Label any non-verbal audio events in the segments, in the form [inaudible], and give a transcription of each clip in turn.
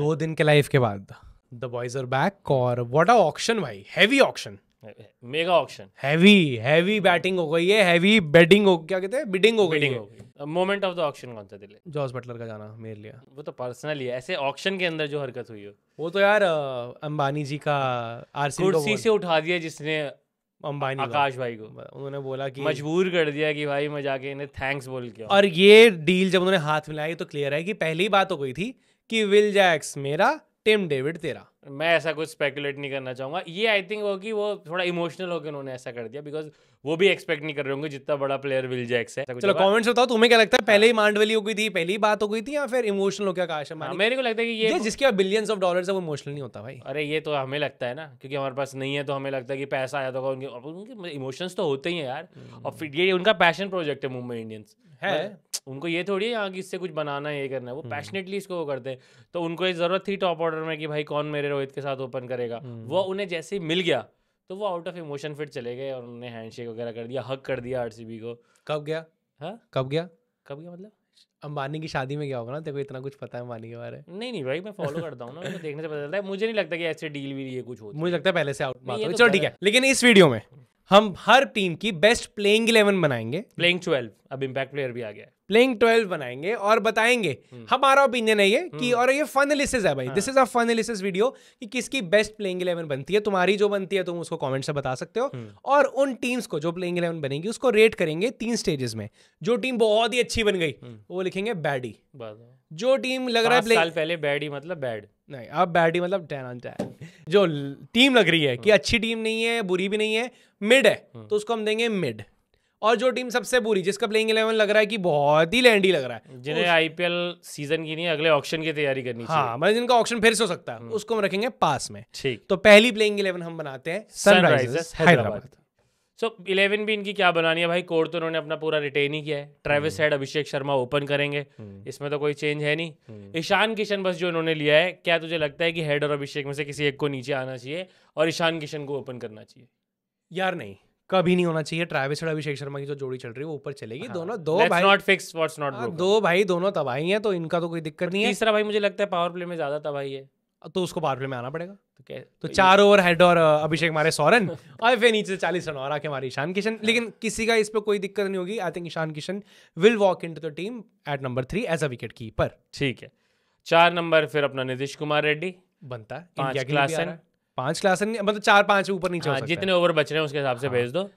दो दिन के लाइफ के बाद द बॉयज आर बैक और व्हाट अ ऑक्शन भाई heavy auction mega auction heavy heavy batting हो गई है हैवी बेटिंग हो क्या कहते हैं बिडिंग हो गई है मोमेंट ऑफ द ऑक्शन कौन सा दिले जॉस बटलर का जाना मेरे लिए वो तो पर्सनली है ऐसे ऑक्शन के अंदर जो हरकत हुई हो वो तो यार अंबानी जी का आरसीबी कुर्सी से उठा दिया जिसने अंबानी आकाश भाई को उन्होंने बोला कि मजबूर कर दिया कि भाई मैं जाके इन्हें थैंक्स बोल के और ये डील जब उन्होंने हाथ मिलाया तो क्लियर है कि पहली बात हो गई थी कि विल जैक्स मेरा टिम डेविड तेरा मैं ऐसा कुछ स्पेकुलेट नहीं करना चाहूंगा ये आई थिंक वो कि वो थोड़ा इमोशनल होकर उन्होंने ऐसा कर दिया बिकॉज वो भी एक्सपेक्ट नहीं कर रहे होंगे जितना बड़ा प्लेयर विल जैक्स है चलो कमेंट्स बताओ तुम्हें क्या लगता है पहले ही हाँ। मांड वाली हो गई थी पहली बात हो गई थी या फिर इमोशनल हो क्या काश हमारी हाँ, मेरे को लगता है कि ये जिसके पास बिलियंस ऑफ डॉलर है वो इमोशनल नहीं होता भाई अरे ये तो हमें लगता है ना क्योंकि हमारे पास नहीं है तो हमें लगता है कि पैसा आया तो उनके उनके इमोशंस मतलब तो होते ही है यार हम्म। और फिर ये उनका पैशन प्रोजेक्ट है मुंबई इंडियंस है मतलब उनको ये थोड़ी है यहाँ की इससे कुछ बनाना है ये करना है वो पैशनेटली हम्म। इसको वो करते हैं तो उनको ये जरूरत थी टॉप ऑर्डर में कि भाई कौन मेरे रोहित के साथ ओपन करेगा हम्म। वो उन्हें जैसे ही मिल गया तो वो आउट ऑफ इमोशन फिर चले गए और उन्होंने हैंडशेक वगैरह कर दिया हक कर दिया बी को कब गया हाँ कब गया कब गया मतलब अंबानी की शादी में क्या होगा ना तेरे को इतना कुछ पता है अंबानी के बारे में नहीं नहीं भाई मैं फॉलो करता हूँ ना तो देखने से पता चलता है मुझे नहीं लगता कि ऐसे डील भी ये कुछ होती मुझे लगता है पहले से आउट बात तो चलो ठीक है लेकिन इस वीडियो में हम हर टीम की बेस्ट प्लेइंग इलेवन बनाएंगे प्लेइंग ट्वेल्व अब इम्पैक्ट प्लेयर भी आ गया है प्लेइंग ट्वेल्व बनाएंगे और बताएंगे हम्म। हमारा ओपिनियन है ये कि हम्म। और ये फन एलिसिस है भाई this is a fun analysis video कि किसकी बेस्ट प्लेइंग इलेवन बनती है तुम्हारी जो बनती है तुम उसको कॉमेंट से बता सकते हो हम्म। और उन टीम्स को जो प्लेइंग इलेवन बनेगी उसको रेट करेंगे तीन स्टेजेस में जो टीम बहुत ही अच्छी बन गई वो लिखेंगे बैडी जो टीम लग रहा है साल पहले बैडी मतलब बैड नहीं अब बैडी मतलब टेन ऑन टेन जो टीम लग रही है कि अच्छी टीम नहीं है बुरी भी नहीं है मिड है तो उसको हम देंगे मिड और जो टीम सबसे बुरी जिसका प्लेइंग इलेवन लग रहा है कि बहुत ही लैंडी लग रहा है तो जिन्हें आईपीएल सीजन की नहीं अगले ऑप्शन की तैयारी करनी हाँ चाहिए मतलब जिनका ऑप्शन फिर से हो सकता है हम्म। उसको हम रखेंगे पास में ठीक तो पहली प्लेइंग इलेवन हम बनाते हैं सनराइजर्स हैदराबाद सो इलेवन भी इनकी क्या बनानी है भाई कोड तो उन्होंने अपना पूरा रिटेन ही किया है Travis Head Abhishek Sharma open करेंगे हम्म। इसमें तो कोई चेंज है नहीं हम्म। ईशान किशन बस जो उन्होंने लिया है क्या तुझे लगता है कि हेड और अभिषेक में से किसी एक को नीचे आना चाहिए और ईशान किशन को ओपन करना चाहिए यार नहीं कभी नहीं होना चाहिए ट्रैविस और अभिषेक शर्मा की जो जोड़ी चल रही है वो ऊपर चलेगी हाँ, दोनों दो भाई नॉट फिक्स व्हाट्स नॉट दो भाई दोनों तबाही हैं तो इनका तो कोई दिक्कत नहीं है तीसरा भाई मुझे लगता है पावर प्ले में ज्यादा तबाही है तो उसको पावर प्ले में आना पड़ेगा तो, क्या, तो, तो चार ओवर हेड और अभिषेक मारे सौरन [laughs] और फिर नीचे चालीस रन और आके हमारे ईशान किशन हाँ। लेकिन किसी का इस पर कोई दिक्कत नहीं होगी I think Ishan Kishan will walk into the team at number three as a wicket keeper ठीक है चार नंबर फिर अपना नीतीश कुमार रेड्डी बनता है पांच क्लास मतलब चार पांच ऊपर नीचे हाँ, जितने ओवर बच रहे हैं उसके हिसाब से हाँ। भेज दो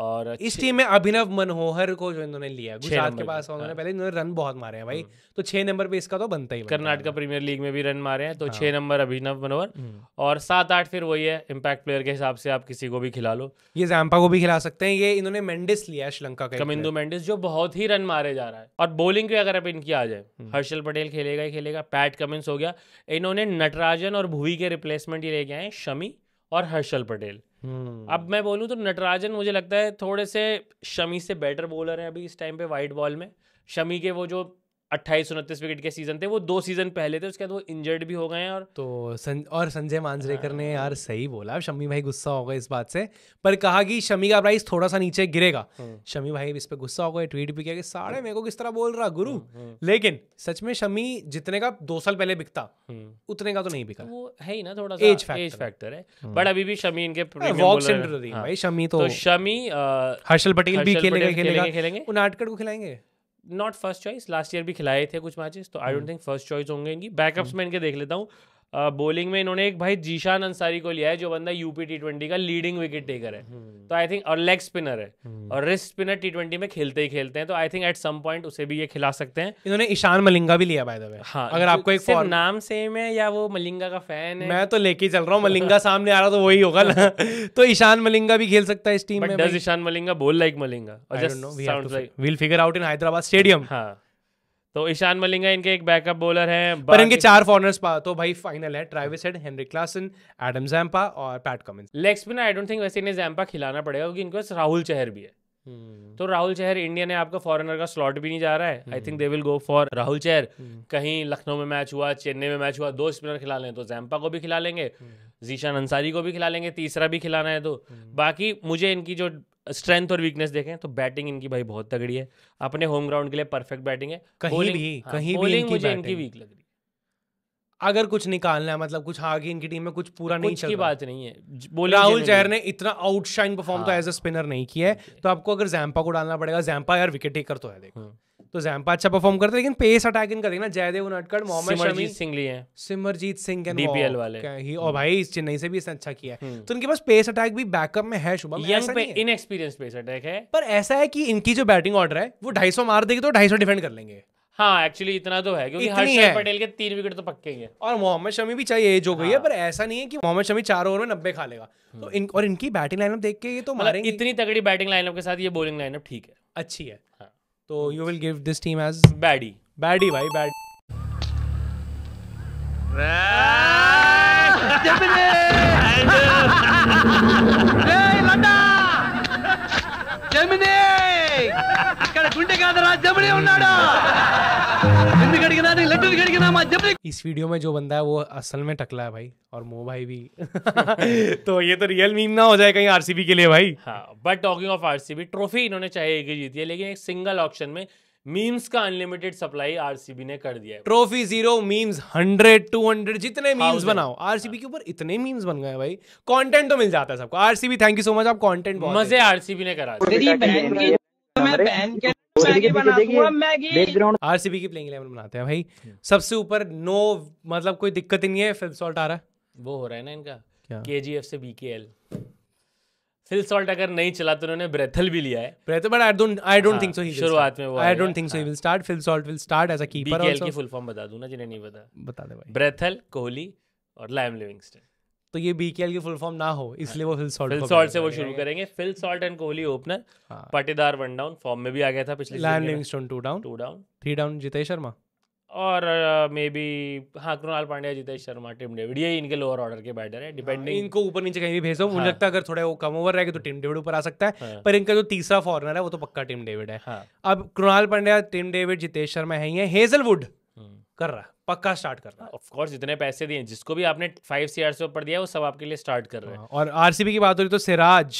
और इस टीम में अभिनव मनोहर को जो इन्होंने लिया गुजरात के पास उन्होंने हाँ। पहले इन्होंने रन बहुत मारे हैं भाई हम्म। तो छह नंबर पे इसका तो बनता ही कर्नाटक प्रीमियर लीग में भी रन मारे हैं तो हाँ। छह नंबर अभिनव मनोहर हम्म। और सात आठ फिर वही है इम्पैक्ट प्लेयर के हिसाब से आप किसी को भी खिला लो ये जैम्पा को भी खिला सकते हैं ये इन्होंने मेंडिस लिया है श्रीलंका का कमिंदु मेंडिस जो बहुत ही रन मारे जा रहा है और बोलिंग पे अगर आप इनकी आ जाए हम्म। हर्षल पटेल खेलेगा ही खेलेगा पैट कमिंस हो गया इन्होंने नटराजन और भूवी के रिप्लेसमेंट ये लेके आए शमी और हर्षल पटेल हम्म। अब मैं बोलूँ तो नटराजन मुझे लगता है थोड़े से शमी से बेटर बॉलर है अभी इस टाइम पे वाइट बॉल में शमी के वो जो अट्ठाईस उनतीस विकेट के सीजन थे वो दो सीजन पहले थे उसके बाद वो इंजर्ड भी हो गए हैं और तो सं, और संजय मांजरेकर ने हाँ। यार सही बोला शमी भाई गुस्सा हो गए इस बात से पर कहा कि शमी का प्राइस थोड़ा सा नीचे गिरेगा हाँ। शमी भाई इस पर गुस्सा हो गए ट्वीट भी किया कि साढ़े मेरे को किस तरह बोल रहा गुरु हाँ, लेकिन सच में शमी जितने का दो साल पहले बिकता उतने का तो नहीं बिका वो है ही ना थोड़ा एज फैक्टर, एज फैक्टर है बट अभी भी शमी इनके भाई शमी तो, तो शमी हर्षल पटेल भी खेलेंगे खेलेंगे उन उनाटकड़ को खिलाएंगे not first choice last year भी खिलाए थे कुछ मैचेस तो I don't think first choice होंगे इनकी बैकअप्स हम्म। में इनके देख लेता हूँ बॉलिंग में इन्होंने एक भाई जीशान अंसारी को लिया है जो बंदा यूपी टी ट्वेंटी का लीडिंग विकेट टेकर है हम्म। तो आई थिंक और लेग स्पिनर है हम्म। और रिस्ट स्पिनर टी ट्वेंटी में खेलते ही खेलते हैं तो I think at some point उसे भी ये खिला सकते हैं इन्होंने ईशान मलिंगा भी लिया बाय द वे हाँ अगर तो आपको एक सिर्फ नाम सेम है या वो मलिंगा का फैन है मैं तो लेके चल रहा हूँ मलिंगा सामने आ रहा तो वही होगा ना [laughs] [laughs] तो ईशान मलिंगा भी खेल सकता है इस टीम में does Ishan Malinga bowl like Malinga will figure out in Hyderabad stadium हाँ तो ईशान मलिंगा इनके एक बैकअप बॉलर हैं पर इनके चार फॉरनर्स पा तो भाई फाइनल है Travis Head Henry Klaasen Adam Zampa और Pat Cummins leg spinner I don't think वैसे इन्हें जैम्पा खिलाना पड़ेगा क्योंकि इनके पास राहुल चहर भी है Hmm. तो राहुल चहर इंडिया ने आपका फॉरेनर का स्लॉट भी नहीं जा रहा है I think they will go for Rahul Chahar hmm. कहीं लखनऊ में मैच हुआ चेन्नई में मैच हुआ दो स्पिनर खिला लें तो जैम्पा को भी खिला लेंगे hmm. जीशान अंसारी को भी खिला लेंगे तीसरा भी खिलाना है तो hmm. बाकी मुझे इनकी जो स्ट्रेंथ और वीकनेस देखें तो बैटिंग इनकी भाई बहुत तगड़ी है अपने होम ग्राउंड के लिए परफेक्ट बैटिंग है कहीं भी हाँ, कहीं भी इनकी मुझे इनकी वीक लग रही है अगर कुछ निकालना है मतलब कुछ आगे इनकी टीम में कुछ पूरा नहीं की बात नहीं है राहुल चहर ने इतना आउटशाइन परफॉर्म तो एज अ स्पिनर नहीं किया है तो आपको अगर जैम्पा को डालना पड़ेगा जैम्पा यार विकेट टेकर तो है देखो हम्म। तो जैम्पा अच्छा परफॉर्म करते लेकिन पेस अटैक इनका देखना जयदेव नटकड़ मोहम्मद शमी सिंह लिए सिमरजीत सिंह एंड डीपीएल वाले ही और हम्म। भाई इस चेन्नई से भी इसने अच्छा किया है हम्म। तो इनके पास पेस अटैक भी बैकअप में है शुभम यंग पे इनएक्सपीरियंस पेस अटैक है पर ऐसा है कि इनकी जो बैटिंग ऑर्डर है वो 250 मार देगी तो 250 डिफेंड कर लेंगे हाँ एक्चुअली इतना तो है क्योंकि हर्षल पटेल के तीन विकेट तो पक्के हैं और मोहम्मद शमी भी चाहिए एज हो गई है हाँ। पर ऐसा नहीं है कि मोहम्मद शमी चार ओवर में नब्बे खा लेगा तो हम्म। इन और इनकी बैटिंग लाइनअप देख के ये तो मतलब मारेंगे इतनी तगड़ी बैटिंग लाइनअप के साथ ये बॉलिंग लाइनअप ठीक है अच्छी है So you will give this team as baddie. Baddie, why bad? జమిని ఇక్కడ గుండె కాదరా జమిని ఉన్నాడు इस वीडियो में जो बंदा है वो असल में टकला है भाई और मो भाई भी [laughs] तो ये तो रियल मीम ना हो जाए कहीं आरसीबी के लिए भाई but talking of RCB trophy इन्होंने चाहे एक ही जीती है लेकिन एक सिंगल ऑप्शन में मीम्स का अनलिमिटेड सप्लाई आरसीबी ने कर दिया है trophy zero memes hundred two hundred जितने मीम्स बनाओ आरसीबी के ऊपर इतने मीम्स बन गए भाई कंटेंट तो मिल जाता है सबको RCB thank you so much आप कंटेंट मजे आरसीबी ने करा आरसीबी की प्लेइंग 11 बनाते हैं भाई सबसे ऊपर नो मतलब कोई दिक्कत ही नहीं है फिल्म सॉल्ट आ रहा है वो हो रहा है ना इनका के जी एफ से एल फिल सॉल्ट अगर नहीं चला तो उन्होंने ब्रेथल भी लिया है Bethell but I don't I don't think so he शुरुआत में वो I don't think so he will start Phil Salt will start as a keeper also की फुल फॉर्म बता दूं ना जिन्हें नहीं पता बता दे भाई ब्रेथल कोहली और लैम लिविंगस्टन तो ये बीकेएल की फुल फॉर्म ना हो इसलिए वो फिल सॉल्ट फिल सॉल्ट से वो शुरू करेंगे Phil Salt and Kohli opener Patidar one down form में भी आ गया था पिछले लैंड Livingstone two down two down three down Jitesh Sharma और मे uh, बी हाँ कृणाल पांड्या जितेश शर्मा टिम डेविड ये इनके लोअर ऑर्डर के बैटर है डिपेंडिंग इनको ऊपर नीचे कहीं भी भेजो मुझे हाँ। लगता है अगर थोड़ा वो कम ओवर रहेगा तो टिम डेविड ऊपर आ सकता है हाँ। पर इनका जो तीसरा फॉरनर है वो तो पक्का टिम डेविड है हाँ। अब कृणाल पांड्या टिम डेविड जितेश शर्मा है ही है हेजलवुड हम्म। कर रहा पक्का स्टार्ट कर रहा है ऑफ कोर्स जितने पैसे दिए जिसको भी आपने फाइव सीआर से ऊपर दिया वो सब आपके लिए स्टार्ट कर रहे हैं हाँ, और आरसीबी की बात हो रही तो सिराज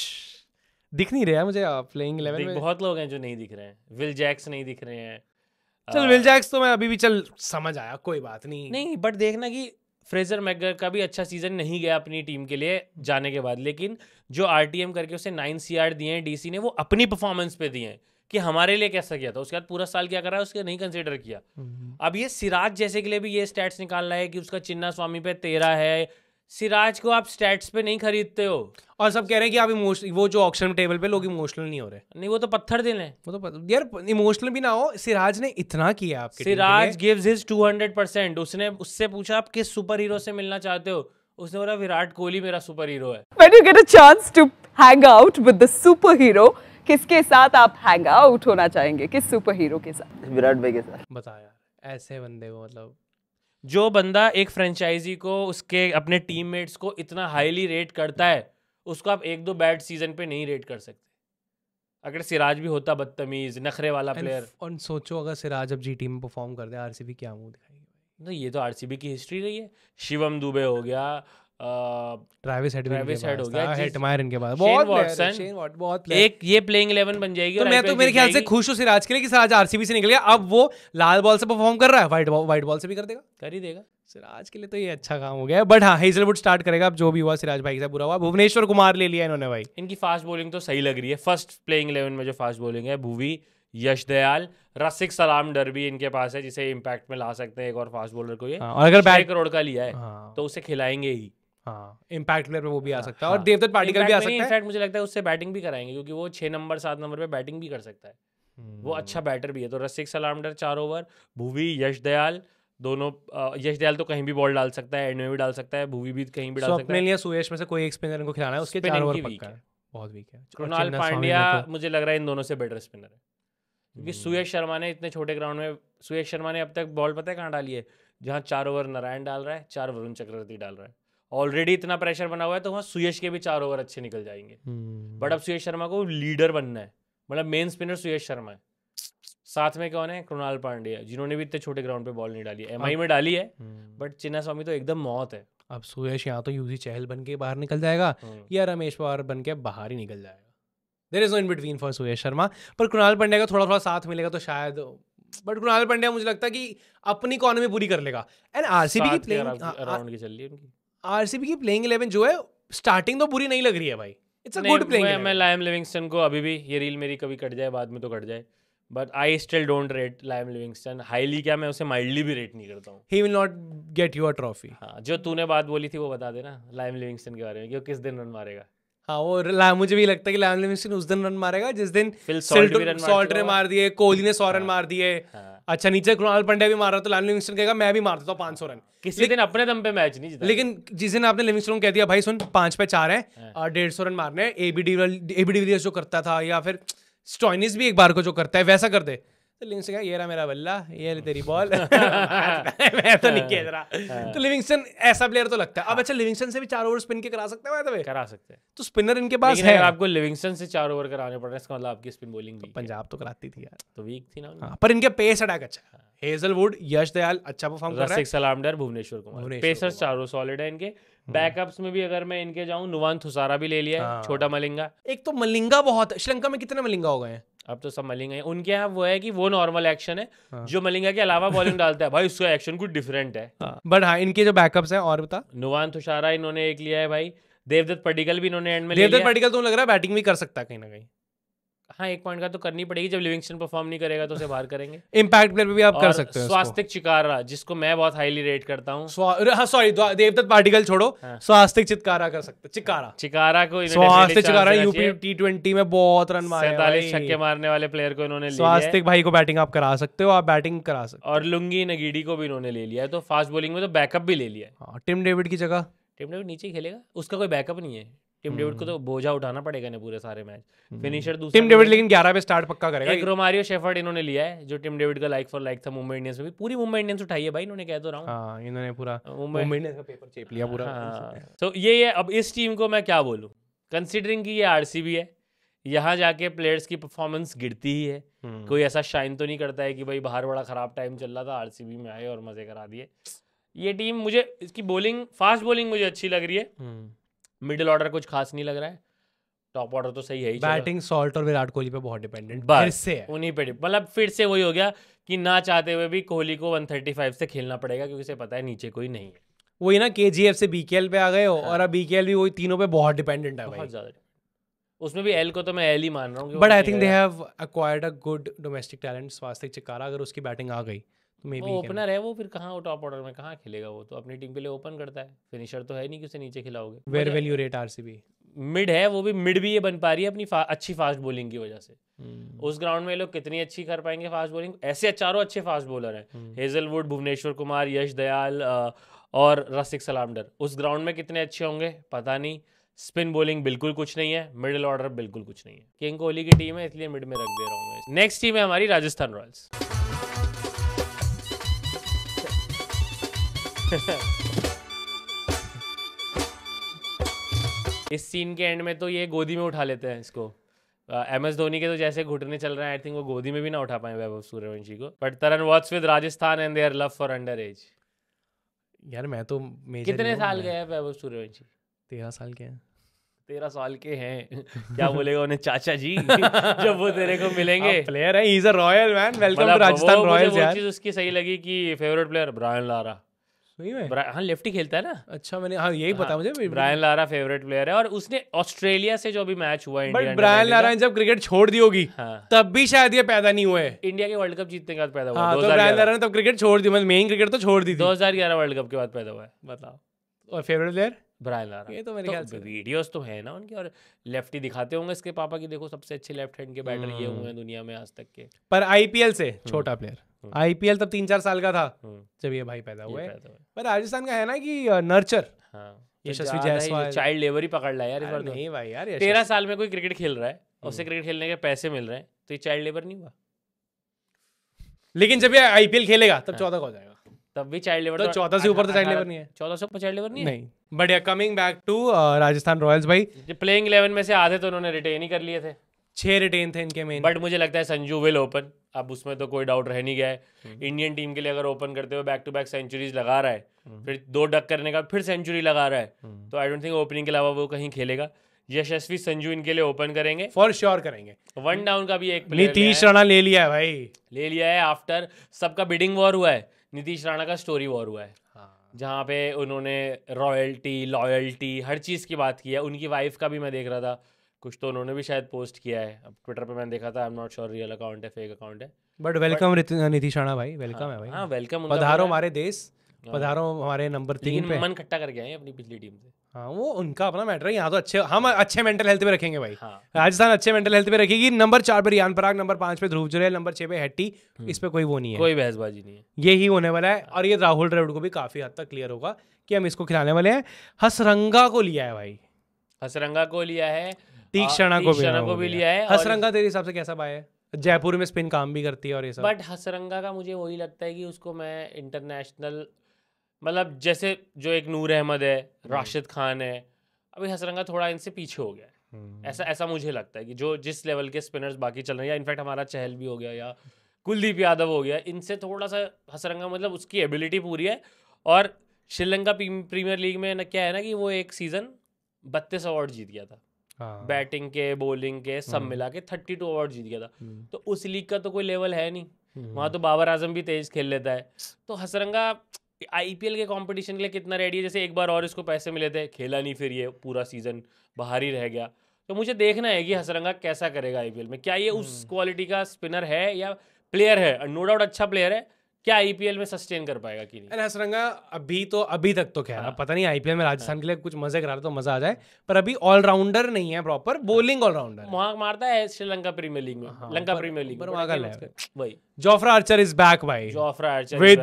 दिख नहीं रहा मुझे प्लेइंग इलेवन में बहुत लोग हैं जो नहीं दिख रहे हैं विल जैक्स नहीं दिख रहे हैं चल विल जैक्स तो मैं अभी भी चल समझ आया कोई बात नहीं नहीं बट देखना कि फ्रेजर मैगर का भी अच्छा सीजन नहीं गया अपनी टीम के लिए जाने के बाद लेकिन जो आरटीएम करके उसे नाइन सीआर दिए हैं डीसी ने वो अपनी परफॉर्मेंस पे दिए हैं कि हमारे लिए कैसा किया था उसके बाद पूरा साल क्या कर रहा है उसके नहीं कंसिडर किया हम्म। अब ये सिराज जैसे के लिए भी ये स्टैट्स निकालना है कि उसका चिन्ना स्वामी पे तेरह है सिराज को आप स्टैट्स पे नहीं खरीदते हो और सब कह रहे हैं कि आप इमोशन वो जो ऑक्शन टेबल पे लोग इमोशनल नहीं हो रहे नहीं वो तो पत्थर दिल है वो तो यार इमोशनल भी ना हो सिराज ने इतना किया आपके Siraj gives his two hundred percent उसने उससे पूछा आप किस सुपर हीरो से मिलना चाहते हो उसने बोला विराट कोहली मेरा सुपर हीरो है When you get a chance to hang out with the superhero किसके साथ आप हैंग आउट होना चाहेंगे किस सुपर हीरो के साथ विराट भाई के साथ बताया ऐसे बंदे को मतलब जो बंदा एक फ्रेंचाइजी को उसके अपने टीममेट्स को इतना हाईली रेट करता है उसको आप एक दो बैड सीजन पे नहीं रेट कर सकते अगर सिराज भी होता बदतमीज नखरे वाला प्लेयर और सोचो अगर सिराज अब जी टीम परफॉर्म कर दे आरसीबी क्या मुंह दिखाएगी तो ये तो आरसीबी की हिस्ट्री रही है शिवम दुबे हो गया ट्रैविस हेड ट्रैविस हेड हो गया मायर इनके बाद बहुत वॉटसन बहुत एक ये प्लेइंग 11 बन जाएगी तो मैं तो मेरे ख्याल से खुश हूं सिराज के लिए कि सिराज आरसीबी से निकल गया अब वो लाल बॉल से परफॉर्म कर रहा है वाइट बॉल व्हाइट बॉल से भी कर देगा कर ही देगा सिराज के लिए तो ये अच्छा काम हो गया बट हाँ हेजलवुड स्टार्ट करेगा अब जो भी हुआ सिराज भाई के साथ बुरा हुआ भुवनेश्वर कुमार ले लिया इन्होंने भाई इनकी फास्ट बॉलिंग तो सही लग रही है फर्स्ट प्लेइंग इलेवन में जो फास्ट बॉलिंग है भूवी यश दयाल रसिक सलाम डरबी इनके पास है जिसे इम्पैक्ट में ला सकते हैं एक और फास्ट बॉलर को ये हाँ, और अगर बैट करोड़ का लिया है हाँ, तो उसे खिलाएंगे ही इम्पैक्ट हाँ, प्लेयर पे वो भी आ हाँ, सकता है हाँ। और देवदत्त पार्टिकल भी आ सकता है इनफैक्ट मुझे लगता है उससे बैटिंग भी कराएंगे क्योंकि वो छः नंबर सात नंबर पे बैटिंग भी कर सकता है वो हम्म। अच्छा बैटर भी है तो रसिक सलामडर चार ओवर भूवी यश दयाल दोनों यश दयाल तो कहीं भी बॉल डाल सकता है एंड में भी डाल सकता है भूवी भी कहीं भी डाल सकता है सुयश में से कोई एक स्पिनर को खिलाना है उसके चार ओवर पक्का है बहुत वीक है कृणाल पांड्या मुझे लग रहा है इन दोनों से बेटर स्पिनर है क्योंकि हम्म। सुयश शर्मा ने इतने छोटे ग्राउंड में सुयश शर्मा ने अब तक बॉल पता है कहाँ डाली है जहाँ चार ओवर नारायण डाल रहा है चार वरुण चक्रवर्ती डाल रहा है ऑलरेडी इतना प्रेशर बना हुआ है तो वहाँ सुयश के भी चार ओवर अच्छे निकल जाएंगे हम्म। बट अब सुयश शर्मा को लीडर बनना है मतलब मेन स्पिनर सुयश शर्मा है साथ में कौन है कृणाल पांड्या जिन्होंने भी इतने छोटे ग्राउंड पे बॉल नहीं डाली एम में डाली है बट हम्म। चिन्ना स्वामी तो एकदम मौत है अब सुयश यहाँ तो यूजी चहल बन के बाहर निकल जाएगा हम्म। या रमेश पवार बन के बाहर ही निकल जाएगा there is no in between for Suyash Sharma पर कृणाल पांड्या का थोड़ा थोड़ा साथ मिलेगा तो शायद बट कृणाल पांड्या मुझे लगता है कि अपनी इकोनॉमी पूरी कर लेगा एंड आरसीबी की प्लेइंग अराउंड की चल रही है उनकी आरसीबी की प्लेइंग इलेवन जो है स्टार्टिंग तो बुरी नहीं लग रही है भाई इट्स अ गुड प्लेइंग मैं, मैं लायम लिविंगस्टन को अभी भी ये रील मेरी कभी कट जाए बाद में तो कट जाए but I still don't rate Liam Livingstone highly क्या मैं उसे माइल्डली भी रेट नहीं करता हूँ he will not get your trophy हाँ जो तूने बात बोली थी वो बता देना लायम लिविंगस्टन के बारे में कि वो किस दिन रन मारेगा हाँ वो मुझे भी लगता है कि लायन लिविंगस्टन उस दिन रन मारेगा जिस दिन सॉल्ट ने मार दिए कोहली ने सौ रन हाँ। मार दिए हाँ। अच्छा नीचे कृणाल पंड्या भी मार रहा तो लाल लिविंगस्टन कहेगा मैं भी मार देता हूँ पांच सौ रन किसी दिन अपने दम पे मैच नहीं जीता लेकिन जिस दिन आपने लिविंगस्टन कह दिया भाई सुन पांच पे चार है हाँ। और डेढ़ सौ रन मारने एबीडी एबीडी जो करता था या फिर स्टॉइनिस भी एक बार को जो करता है वैसा कर दे तो लिविंगस्टन ये रहा मेरा बल्ला ये तेरी बॉल [laughs] मैं तो नहीं खेल रहा हाँ। तो लिविंगस्टन ऐसा प्लेयर तो लगता है अब हाँ। अच्छा लिविंगस्टन से भी चार ओवर स्पिन के करा सकते हैं तो करा सकते हैं तो स्पिनर इनके पास है आपको लिविंगस्टन से चार ओवर कराने पड़ रहे हैं इसका मतलब आपकी स्पिन बॉलिंग भी पंजाब तो कराती थी यार तो वीक थी ना हाँ, पर इनके पेस अटैक अच्छा है हेजलवुड यश दयाल अच्छा परफॉर्म कर रहा है सलामडर भुवनेश्वर कुमार पेसर्स चारों सॉलिड है इनके बैकअप्स हम्म। में भी अगर मैं इनके जाऊं नुवान थुसारा भी ले लिया छोटा मलिंगा एक तो मलिंगा बहुत श्रीलंका में कितने मलिंगा हो गए हैं अब तो सब मलिंगा है उनके यहाँ वो है कि वो नॉर्मल एक्शन है हाँ. जो मलिंगा के अलावा बॉलिंग [laughs] डालता है भाई उसका एक्शन कुछ डिफरेंट है बट हाँ, हाँ. इनके जो बैकअप्स हैं और बता नुवान तुषारा इन्होंने एक लिया है भाई देवदत्त पडिकल भी इन्होंने एंड में देवदत्त पडिकल तो लग रहा है बैटिंग भी कर सकता है कहीं ना कहीं हाँ एक पॉइंट का तो करनी पड़ेगी जब लिविंगस्टन परफॉर्म नहीं करेगा तो उसे बाहर करेंगे इम्पैक्ट प्लेयर पे भी आप कर सकते हैं स्वास्तिक चिकारा जिसको मैं बहुत हाईली रेट करता हूँ सॉरी हाँ, देवदत्त पार्टिकल छोड़ो स्वास्तिक हाँ। चिकारा कर सकते चिकारा चिकारा को Swastik Chikara UP T twenty में बहुत रन मारे सैतालीस छक्के मारने वाले प्लेयर को इन्होंने स्वास्तिक भाई को बैटिंग आप करा सकते हो आप बैटिंग करा सकते और लुंगी नगीडी को भी इन्होंने ले लिया तो फास्ट बॉलिंग में तो बैकअप भी ले लिया टिम डेविड हाँ, की जगह टिम डेविड नीचे खेलेगा उसका कोई बैकअप नहीं है टिम डेविड को तो हम्म। बोझा उठाना पड़ेगा पूरे सारे मैच फिनिशर हम्म। दूसरा टिम डेविड लेकिन ग्यारह पे स्टार्ट पक्का करेगा एक रोमारियो शेफर्ड इन्होंने लिया है जो टिम डेविड का लाइक फॉर लाइक था मुंबई इंडियंस में भी पूरी मुंबई इंडियंस उठाई है भाई इन्होंने कह तो रहा हूँ हाँ, इन्होंने पूरा हाँ, मुंबई इंडियंस का पेपर चेप लिया पूरा तो ये है अब इस टीम को मैं क्या बोलूँ कंसिडरिंग की ये आर है यहाँ जाके प्लेयर्स की परफॉर्मेंस गिरती ही है हम्म। कोई ऐसा शाइन तो नहीं करता है कि भाई बाहर बड़ा खराब टाइम चल रहा था आरसीबी में आए और मजे करा दिए ये टीम मुझे इसकी बॉलिंग फास्ट बॉलिंग मुझे अच्छी लग रही है मिडिल ऑर्डर कुछ खास नहीं लग रहा है टॉप ऑर्डर तो सही है ही बैटिंग सॉल्ट और विराट कोहली पे बहुत डिपेंडेंट फिर से उन्हीं पे मतलब फिर से वही हो गया कि ना चाहते हुए भी कोहली को 135 से खेलना पड़ेगा क्योंकि उसे पता है नीचे कोई नहीं है वही ना के जी एफ से बी के एल पे आ गए हो हाँ। और अब बी के एल भी वही तीनों पे बहुत डिपेंडेंट है बहुत ज़्यादा उसमें भी एल को तो मैं एल ही मान रहा हूँ but I think they have acquired a good domestic talent Swastik Chikara अगर उसकी बैटिंग आ गई वो ओपनर है वो फिर कहाँ टॉप ऑर्डर में कहाँ खेलेगा वो तो अपनी टीम के लिए ओपन करता है फिनिशर तो है नहीं कि उसे नीचे खिलाओगे where well you rate are mid है वो भी मिड भी ये बन पा रही है अपनी फा, अच्छी फास्ट बॉलिंग की वजह से hmm. उस ग्राउंड में लोग कितनी अच्छी कर पाएंगे फास्ट बॉलिंग ऐसे चारों अच्छे फास्ट बॉलर हैं हेजलवुड भुवनेश्वर कुमार यश दयाल और रसिक सलामडर उस ग्राउंड में कितने अच्छे होंगे पता नहीं स्पिन बॉलिंग बिल्कुल कुछ नहीं है मिडिल ऑर्डर बिल्कुल कुछ नहीं है किंग कोहली की टीम है इसलिए मिड में रख दे रहा हूँ नेक्स्ट टीम है हमारी राजस्थान रॉयल्स [laughs] इस सीन के एंड में तो ये गोदी में उठा लेते हैं इसको एम एस धोनी के तो जैसे घुटने चल रहे हैं आई थिंक वो गोदी में भी ना उठा पाए वैभव सूर्यवंशी को बट तरन what's with Rajasthan and their love for under age यार मैं तो कितने साल गए हैं वैभव सूर्यवंशी तेरह साल के हैं तेरह साल के हैं क्या बोलेगा उन्हें चाचा जी [laughs] जब वो तेरे को मिलेंगे प्लेयर है is a royal man welcome to Rajasthan Royals यार चीज उसकी सही लगी कि फेवरेट प्लेयर ब्रायन लारा सही में हाँ लेफ्टी खेलता है ना अच्छा मैंने हाँ यही पता हाँ, मुझे ब्रायन लारा फेवरेट प्लेयर है और उसने ऑस्ट्रेलिया से जो भी मैच हुआ बट ब्रायन लारा ने जब क्रिकेट छोड़ दी होगी हाँ, तब भी शायद ये पैदा नहीं हुए इंडिया के वर्ल्ड कप जीतने के बाद पैदा हुआ हाँ, तो ब्रायन लारा ने तब क्रिकेट छोड़ दी मतलब मेन क्रिकेट तो छोड़ दी दो हजार ग्यारह वर्ल्ड कप के बाद पैदा हुआ है बताओ और फेवरेट प्लेयर ब्रायन लारा ये तो मेरे तो ख्याल से वीडियोस तो है ना उनके और लेफ्टी दिखाते होंगे इसके पापा की देखो सबसे अच्छे लेफ्ट हैंड के बैटर hmm। ये हुए हैं दुनिया में आज तक के पर आईपीएल से छोटा प्लेयर hmm। आईपीएल हम्म। तब तीन चार साल का था हम्म। जब ये भाई पैदा हुआ पर राजस्थान का है ना कि नर्चर हाँ। तो यशस्वी जायसवाल चाइल्ड लेबर ही पकड़ रहा यार तो। नहीं भाई यार तेरह साल में कोई क्रिकेट खेल रहा है हम्म। उसे क्रिकेट खेलने के पैसे मिल रहे हैं तो ये चाइल्ड लेबर नहीं हुआ लेकिन जब ये आईपीएल खेलेगा तब हाँ। चौदह का हो जाएगा तब भी चाइल्ड लेबर तो, तो चौदह से ऊपर तो चाइल्ड लेबर नहीं है चौदह से ऊपर चाइल्ड लेबर नहीं नहीं बढ़िया coming back to Rajasthan Royals भाई प्लेइंग इलेवन में से आधे तो उन्होंने रिटेन ही कर लिए थे छह रिटेन थे इनके मेन बट मुझे लगता है संजू विल ओपन अब उसमें तो कोई डाउट रह नहीं गया है इंडियन टीम के लिए अगर ओपन करते हुए बैक टू बैक सेंचुरीज लगा रहा है फिर दो डक करने का फिर सेंचुरी लगा रहा है तो आई डोंट थिंक ओपनिंग के अलावा वो कहीं खेलेगा यशस्वी संजू इनके लिए ओपन करेंगे फॉर श्योर करेंगे वन डाउन का भी एक नीतीश राणा ले लिया है भाई ले लिया है आफ्टर सबका बिडिंग वॉर हुआ है नीतीश राणा का स्टोरी वॉर हुआ है हाँ। जहाँ पे उन्होंने रॉयल्टी लॉयल्टी हर चीज़ की बात की है उनकी वाइफ का भी मैं देख रहा था कुछ तो उन्होंने भी शायद पोस्ट किया है अब ट्विटर पे मैंने देखा था I am not sure real account है फेक अकाउंट है बट वेलकम नीतीश राणा भाई वेलकम हाँ, है भाई हाँ वेलकम हाँ। पधारो हमारे देश पधारो हमारे नंबर तीन पे मन इकट्ठा करके आए अपनी पिछली टीम से हाँ वो उनका अपना मैटर है यहाँ तो अच्छे हम अच्छे मेंटल हेल्थ पे रखेंगे भाई हाँ। राजस्थान अच्छे मेंटल हेल्थ पे रखेगी नंबर चार पे रियान पराग नंबर पांच पे ध्रुव जुरेल नंबर छह पे हेट्टी हम्म। इस पे कोई वो नहीं है कोई बहसबाजी नहीं है यही होने वाला है हाँ। और ये राहुल द्रविड़ को भी काफी हद तक क्लियर होगा कि हम इसको खिलाने वाले हैं हसरंगा को लिया है भाई हसरंगा को लिया है तीक्षणा को भी हाँ, को भी लिया है हसरंगा तेरे हिसाब से कैसा बाय है जयपुर में स्पिन काम भी करती है और ये सब बट हसरंगा का मुझे वही लगता है कि उसको मैं इंटरनेशनल मतलब जैसे जो एक नूर अहमद है हम्म। राशिद खान है अभी हसरंगा थोड़ा इनसे पीछे हो गया है हम्म। ऐसा ऐसा मुझे लगता है कि जो जिस लेवल के स्पिनर्स बाकी चल रहे हैं या इनफैक्ट हमारा चहल भी हो गया या कुलदीप यादव हो गया इनसे थोड़ा सा हसरंगा मतलब उसकी एबिलिटी पूरी है और श्रीलंका प्रीमियर लीग में क्या है ना कि वो एक सीज़न बत्तीस अवार्ड जीत गया था हाँ। बैटिंग के बॉलिंग के सब हम्म। मिला के थर्टी टू ओवर जीत गया था हम्म। तो उस लीग का तो कोई लेवल है नहीं हम्म। वहां तो बाबर आजम भी तेज खेल लेता है तो हसरंगा आईपीएल के कंपटीशन के लिए कितना रेडी है जैसे एक बार और इसको पैसे मिले थे खेला नहीं फिर ये पूरा सीजन बाहर ही रह गया तो मुझे देखना है कि हसरंगा कैसा करेगा आईपीएल में क्या ये उस क्वालिटी का स्पिनर है या प्लेयर है नो डाउट अच्छा प्लेयर है क्या आईपीएल में सस्टेन कर पाएगा कि नहीं हसरंगा अभी तो अभी तक तो कह रहा पता नहीं आईपीएल में राजस्थान हाँ। के लिए कुछ मजे करा रहा तो मजा आ जाए पर अभी ऑलराउंडर नहीं है प्रॉपर बोलिंग ऑलराउंडर वहां मारता है श्रीलंका प्रीमियर लीग में हाँ, लंका प्रीमियर लीग पर वही जोफ्रा आर्चर इज बैक भाई Jofra Archer with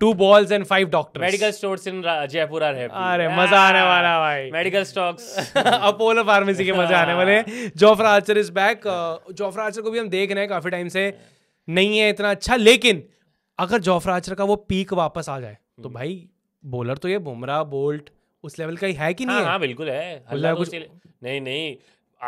two balls and five doctors medical stores in Jaipur are happy अरे मजा आने वाला भाई मेडिकल स्टॉक्स अपोलो फार्मेसी के मजा आने वाले Jofra Archer is back Jofra Archer को भी हम देख रहे हैं काफी टाइम से नहीं है इतना अच्छा लेकिन अगर जोफ्रा आचर का वो पीक वापस आ जाए तो हम्म। भाई बॉलर तो ये बुमराह बोल्ट उस लेवल का ही है कि नहीं हाँ, है? हाँ, बिल्कुल है हल्ला तो कुछ नहीं नहीं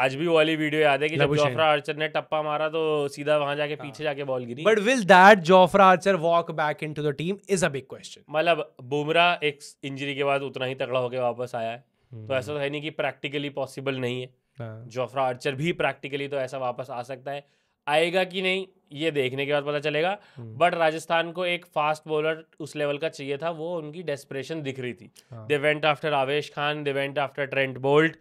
आज भी वो वाली वीडियो याद है कि जब जोफ्रा आर्चर ने टप्पा मारा तो सीधा वहां जाके हाँ। पीछे जाके बॉल गिरी but will that Jofra Archer walk back into the team is a big question मतलब बुमरा एक इंजरी के बाद उतना ही तगड़ा होकर वापस आया है हम्म। तो ऐसा तो है नहीं कि प्रैक्टिकली पॉसिबल नहीं है हाँ। जोफ्रा आर्चर भी प्रैक्टिकली तो ऐसा वापस आ सकता है आएगा कि नहीं ये देखने के बाद पता चलेगा हम्म। बट राजस्थान को एक फास्ट बॉलर उस लेवल का चाहिए था वो उनकी डेस्परेशन दिख रही थी दे went after Avesh Khan they went after Trent Boult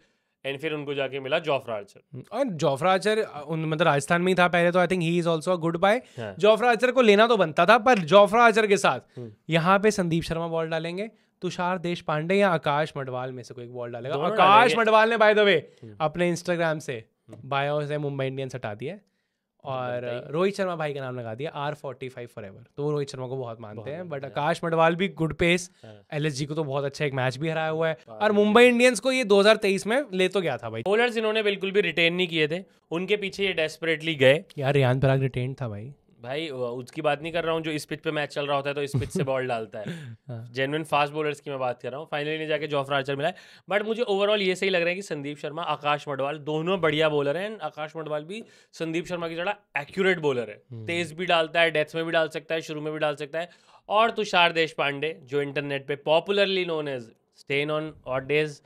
and फिर उनको जाके मिला जोफ्रा हम्म, आर्चर और जोफ्रा आर्चर उन मतलब राजस्थान में ही था पहले तो I think he is a good buy Jofra Archer को लेना तो बनता था पर जोफ्रा आर्चर के साथ हम्म। यहाँ पे संदीप शर्मा बॉल डालेंगे तुषार देश पांडे या आकाश मडवाल में से कोई बॉल डालेगा आकाश मडवाल ने बाय द वे अपने इंस्टाग्राम से बायो से मुंबई इंडियंस हटा दिया है और रोहित शर्मा भाई का नाम लगा दिया R forty five forever तो रोहित शर्मा को बहुत मानते हैं बट आकाश मडवाल भी good pace L S G को तो बहुत अच्छा एक मैच भी हराया हुआ है और मुंबई इंडियंस को ये 2023 में ले तो गया था भाई बॉलर्स इन्होंने बिल्कुल भी रिटेन नहीं किए थे उनके पीछे ये डेस्परेटली गए यार रियान पराग रिटेन था भाई भाई उसकी बात नहीं कर रहा हूँ जो इस पिच पे मैच चल रहा होता है तो इस पिच से बॉल डालता है जेनविन फास्ट बॉलर्स की मैं बात कर रहा हूँ फाइनली जाके जॉफर आर्चर मिला है बट मुझे ओवरऑल ये सही लग रहा है कि संदीप शर्मा आकाश मडवाल दोनों बढ़िया बॉलर हैं आकाश मडवाल भी संदीप शर्मा की जड़ा एक्यूरेट बॉलर है तेज भी डालता है डेथ में भी डाल सकता है शुरू में भी डाल सकता है और तुषार देश पांडे जो इंटरनेट पे popularly known as Steyn on out days